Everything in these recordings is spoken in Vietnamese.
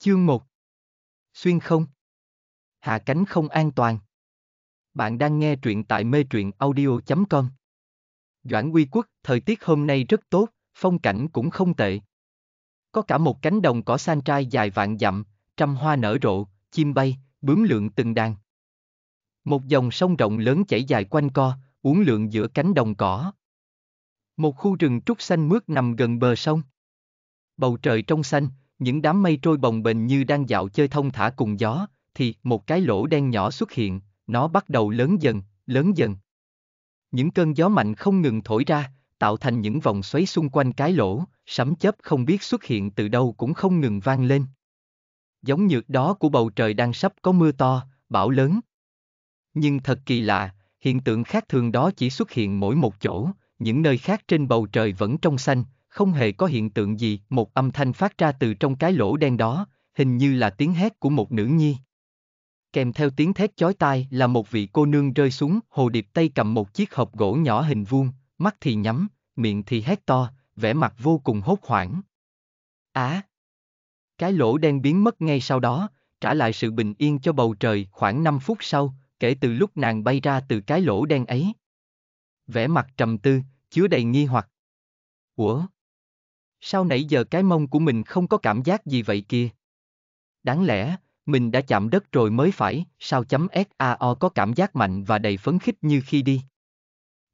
Chương 1 Xuyên không Hạ cánh không an toàn Bạn đang nghe truyện tại mê truyện audio.com Doãn Quy Quốc, thời tiết hôm nay rất tốt, phong cảnh cũng không tệ. Có cả một cánh đồng cỏ san trai dài vạn dặm, trăm hoa nở rộ, chim bay, bướm lượn từng đàn. Một dòng sông rộng lớn chảy dài quanh co, uốn lượn giữa cánh đồng cỏ. Một khu rừng trúc xanh mướt nằm gần bờ sông. Bầu trời trong xanh, những đám mây trôi bồng bềnh như đang dạo chơi thông thả cùng gió, thì một cái lỗ đen nhỏ xuất hiện, nó bắt đầu lớn dần, lớn dần. Những cơn gió mạnh không ngừng thổi ra, tạo thành những vòng xoáy xung quanh cái lỗ, sấm chớp không biết xuất hiện từ đâu cũng không ngừng vang lên. Giống như đó của bầu trời đang sắp có mưa to, bão lớn. Nhưng thật kỳ lạ, hiện tượng khác thường đó chỉ xuất hiện mỗi một chỗ, những nơi khác trên bầu trời vẫn trong xanh, không hề có hiện tượng gì, một âm thanh phát ra từ trong cái lỗ đen đó, hình như là tiếng hét của một nữ nhi. Kèm theo tiếng thét chói tai là một vị cô nương rơi xuống, hồ điệp tay cầm một chiếc hộp gỗ nhỏ hình vuông, mắt thì nhắm, miệng thì hét to, vẻ mặt vô cùng hốt hoảng. Á! À, cái lỗ đen biến mất ngay sau đó, trả lại sự bình yên cho bầu trời khoảng 5 phút sau, kể từ lúc nàng bay ra từ cái lỗ đen ấy. Vẻ mặt trầm tư, chứa đầy nghi hoặc. Ủa? Sao nãy giờ cái mông của mình không có cảm giác gì vậy kia? Đáng lẽ, mình đã chạm đất rồi mới phải, sao chấm SAO có cảm giác mạnh và đầy phấn khích như khi đi.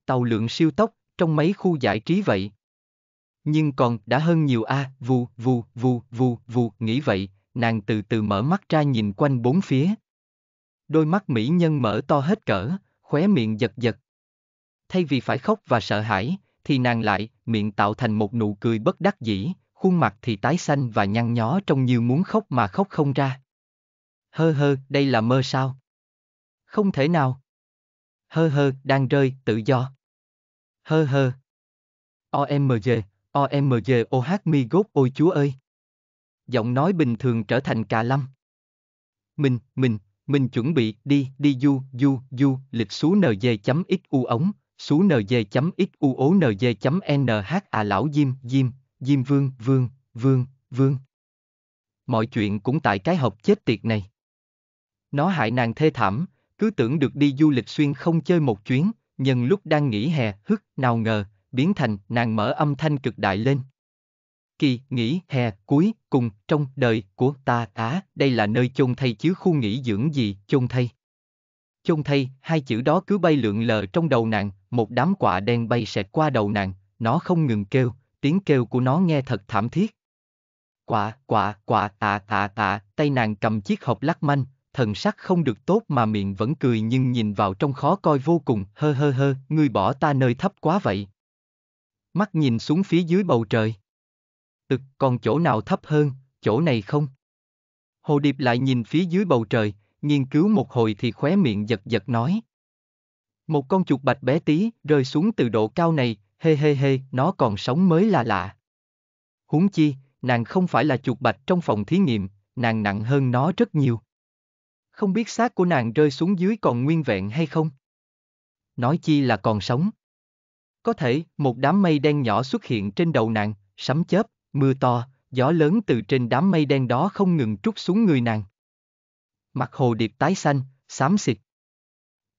Tàu lượng siêu tốc, trong mấy khu giải trí vậy. Nhưng còn đã hơn nhiều a, à, vu vu vu vu vu nghĩ vậy, nàng từ từ mở mắt ra nhìn quanh bốn phía. Đôi mắt mỹ nhân mở to hết cỡ, khóe miệng giật giật. Thay vì phải khóc và sợ hãi, thì nàng lại, miệng tạo thành một nụ cười bất đắc dĩ, khuôn mặt thì tái xanh và nhăn nhó trông như muốn khóc mà khóc không ra. Hơ hơ, đây là mơ sao? Không thể nào. Hơ hơ, đang rơi, tự do. Hơ hơ. OMG, OMG OH mi gốt ôi chúa ơi. Giọng nói bình thường trở thành cà lâm. Mình, mình, mình chuẩn bị đi, đi du, du, du, lịch số nj.xu ống, Sú nz.xuong.nh à lão Diêm, Diêm, Diêm Vương, Vương, Vương, Vương. Mọi chuyện cũng tại cái hộp chết tiệt này. Nó hại nàng thê thảm, cứ tưởng được đi du lịch xuyên không chơi một chuyến, nhân lúc đang nghỉ hè, hức, nào ngờ, biến thành, nàng mở âm thanh cực đại lên. Kỳ, nghỉ, hè, cuối, cùng, trong, đời, của ta, á, đây là nơi chôn thay chứ khu nghỉ dưỡng gì, chôn thay chôn thay, hai chữ đó cứ bay lượn lờ trong đầu nàng, một đám quạ đen bay sẹt qua đầu nàng, nó không ngừng kêu, tiếng kêu của nó nghe thật thảm thiết. Quạ, quạ, quạ, tạ, tạ, tạ, tay nàng cầm chiếc hộp lắc manh, thần sắc không được tốt mà miệng vẫn cười nhưng nhìn vào trong khó coi vô cùng, hơ hơ hơ, ngươi bỏ ta nơi thấp quá vậy. Mắt nhìn xuống phía dưới bầu trời. Ực, còn chỗ nào thấp hơn, chỗ này không? Hồ Điệp lại nhìn phía dưới bầu trời, nghiên cứu một hồi thì khóe miệng giật giật nói. Một con chuột bạch bé tí, rơi xuống từ độ cao này, hê hê hê, nó còn sống mới là lạ. Huống chi, nàng không phải là chuột bạch trong phòng thí nghiệm, nàng nặng hơn nó rất nhiều. Không biết xác của nàng rơi xuống dưới còn nguyên vẹn hay không? Nói chi là còn sống. Có thể, một đám mây đen nhỏ xuất hiện trên đầu nàng, sấm chớp, mưa to, gió lớn từ trên đám mây đen đó không ngừng trút xuống người nàng mặt hồ điệp tái xanh, xám xịt.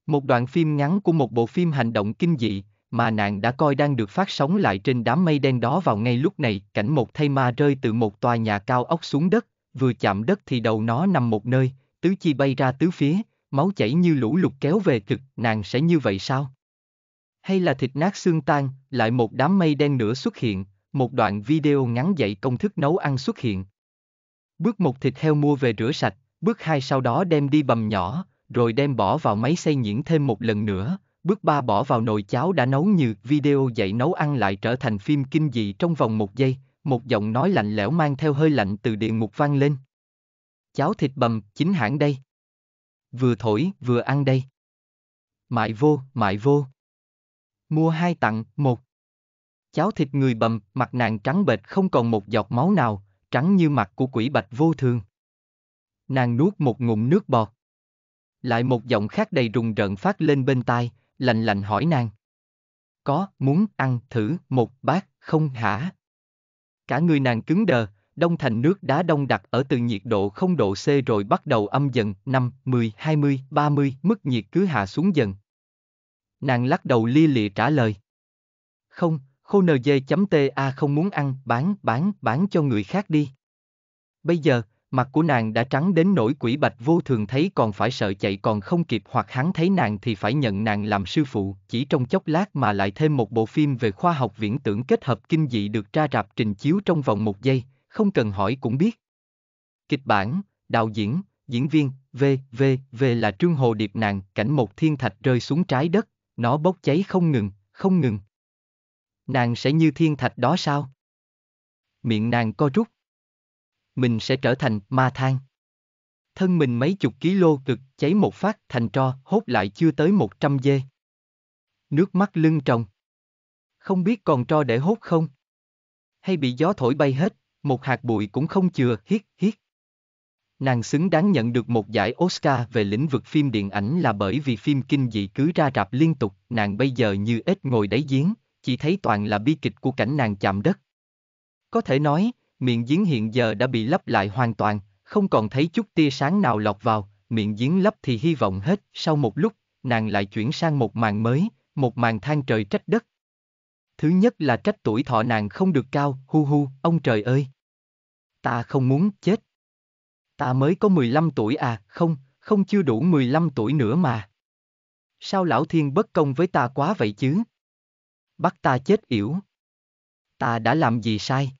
Một đoạn phim ngắn của một bộ phim hành động kinh dị, mà nàng đã coi đang được phát sóng lại trên đám mây đen đó vào ngay lúc này, cảnh một thây ma rơi từ một tòa nhà cao ốc xuống đất, vừa chạm đất thì đầu nó nằm một nơi, tứ chi bay ra tứ phía, máu chảy như lũ lụt kéo về cực. nàng sẽ như vậy sao? Hay là thịt nát xương tan, lại một đám mây đen nữa xuất hiện, một đoạn video ngắn dạy công thức nấu ăn xuất hiện. Bước một thịt heo mua về rửa sạch, Bước hai sau đó đem đi bầm nhỏ, rồi đem bỏ vào máy xay nhuyễn thêm một lần nữa. Bước ba bỏ vào nồi cháo đã nấu như video dạy nấu ăn lại trở thành phim kinh dị trong vòng một giây, một giọng nói lạnh lẽo mang theo hơi lạnh từ địa ngục vang lên. Cháo thịt bầm, chính hãng đây. Vừa thổi, vừa ăn đây. Mại vô, mại vô. Mua hai tặng, một. Cháo thịt người bầm, mặt nàng trắng bệch không còn một giọt máu nào, trắng như mặt của quỷ bạch vô thường nàng nuốt một ngụm nước bọt. Lại một giọng khác đầy rùng rợn phát lên bên tai, lạnh lạnh hỏi nàng. Có, muốn ăn thử một bát, không hả? Cả người nàng cứng đờ, đông thành nước đá đông đặc ở từ nhiệt độ không độ C rồi bắt đầu âm dần 5, 10, 20, 30, mức nhiệt cứ hạ xuống dần. Nàng lắc đầu lia lịa trả lời. Không, khô nj.ta không muốn ăn, bán, bán, bán cho người khác đi. Bây giờ, Mặt của nàng đã trắng đến nỗi quỷ bạch vô thường thấy còn phải sợ chạy còn không kịp hoặc hắn thấy nàng thì phải nhận nàng làm sư phụ, chỉ trong chốc lát mà lại thêm một bộ phim về khoa học viễn tưởng kết hợp kinh dị được ra rạp trình chiếu trong vòng một giây, không cần hỏi cũng biết. Kịch bản, đạo diễn, diễn viên, v, v, v là trương hồ điệp nàng, cảnh một thiên thạch rơi xuống trái đất, nó bốc cháy không ngừng, không ngừng. Nàng sẽ như thiên thạch đó sao? Miệng nàng co rút, mình sẽ trở thành ma thang. Thân mình mấy chục ký lô cực cháy một phát thành tro, hốt lại chưa tới 100 dê. Nước mắt lưng trồng, Không biết còn tro để hốt không? Hay bị gió thổi bay hết, một hạt bụi cũng không chừa, hiết, hiết. Nàng xứng đáng nhận được một giải Oscar về lĩnh vực phim điện ảnh là bởi vì phim kinh dị cứ ra rạp liên tục, nàng bây giờ như ếch ngồi đáy giếng, chỉ thấy toàn là bi kịch của cảnh nàng chạm đất. Có thể nói, miệng giếng hiện giờ đã bị lấp lại hoàn toàn, không còn thấy chút tia sáng nào lọt vào, miệng giếng lấp thì hy vọng hết, sau một lúc, nàng lại chuyển sang một màn mới, một màn than trời trách đất. Thứ nhất là trách tuổi thọ nàng không được cao, hu hu, ông trời ơi. Ta không muốn chết. Ta mới có 15 tuổi à, không, không chưa đủ 15 tuổi nữa mà. Sao lão thiên bất công với ta quá vậy chứ? Bắt ta chết yểu. Ta đã làm gì sai?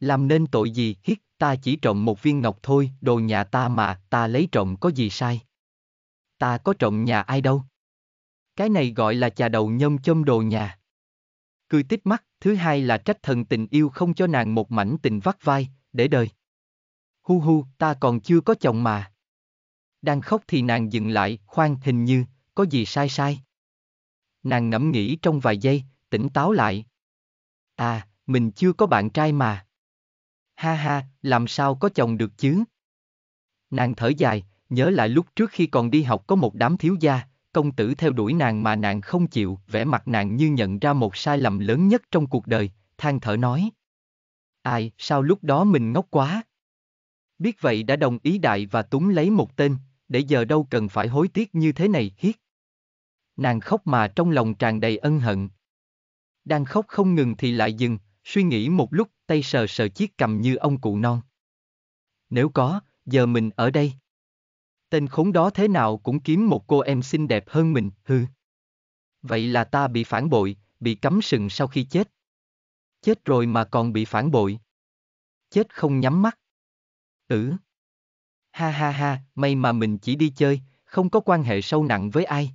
Làm nên tội gì, hiết, ta chỉ trộm một viên ngọc thôi, đồ nhà ta mà, ta lấy trộm có gì sai. Ta có trộm nhà ai đâu. Cái này gọi là chà đầu nhâm châm đồ nhà. Cười tít mắt, thứ hai là trách thần tình yêu không cho nàng một mảnh tình vắt vai, để đời. Hu hu, ta còn chưa có chồng mà. Đang khóc thì nàng dừng lại, khoan hình như, có gì sai sai. Nàng ngẫm nghĩ trong vài giây, tỉnh táo lại. À, mình chưa có bạn trai mà ha ha, làm sao có chồng được chứ? Nàng thở dài, nhớ lại lúc trước khi còn đi học có một đám thiếu gia, công tử theo đuổi nàng mà nàng không chịu, vẻ mặt nàng như nhận ra một sai lầm lớn nhất trong cuộc đời, than thở nói. Ai, sao lúc đó mình ngốc quá? Biết vậy đã đồng ý đại và túng lấy một tên, để giờ đâu cần phải hối tiếc như thế này, hiết. Nàng khóc mà trong lòng tràn đầy ân hận. Đang khóc không ngừng thì lại dừng, suy nghĩ một lúc tay sờ sờ chiếc cầm như ông cụ non. Nếu có, giờ mình ở đây. Tên khốn đó thế nào cũng kiếm một cô em xinh đẹp hơn mình, hư. Vậy là ta bị phản bội, bị cấm sừng sau khi chết. Chết rồi mà còn bị phản bội. Chết không nhắm mắt. Ừ. Ha ha ha, may mà mình chỉ đi chơi, không có quan hệ sâu nặng với ai.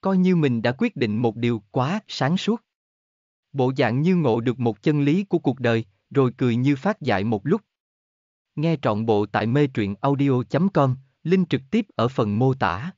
Coi như mình đã quyết định một điều quá sáng suốt. Bộ dạng như ngộ được một chân lý của cuộc đời, rồi cười như phát dại một lúc. Nghe trọn bộ tại mê truyện audio.com, link trực tiếp ở phần mô tả.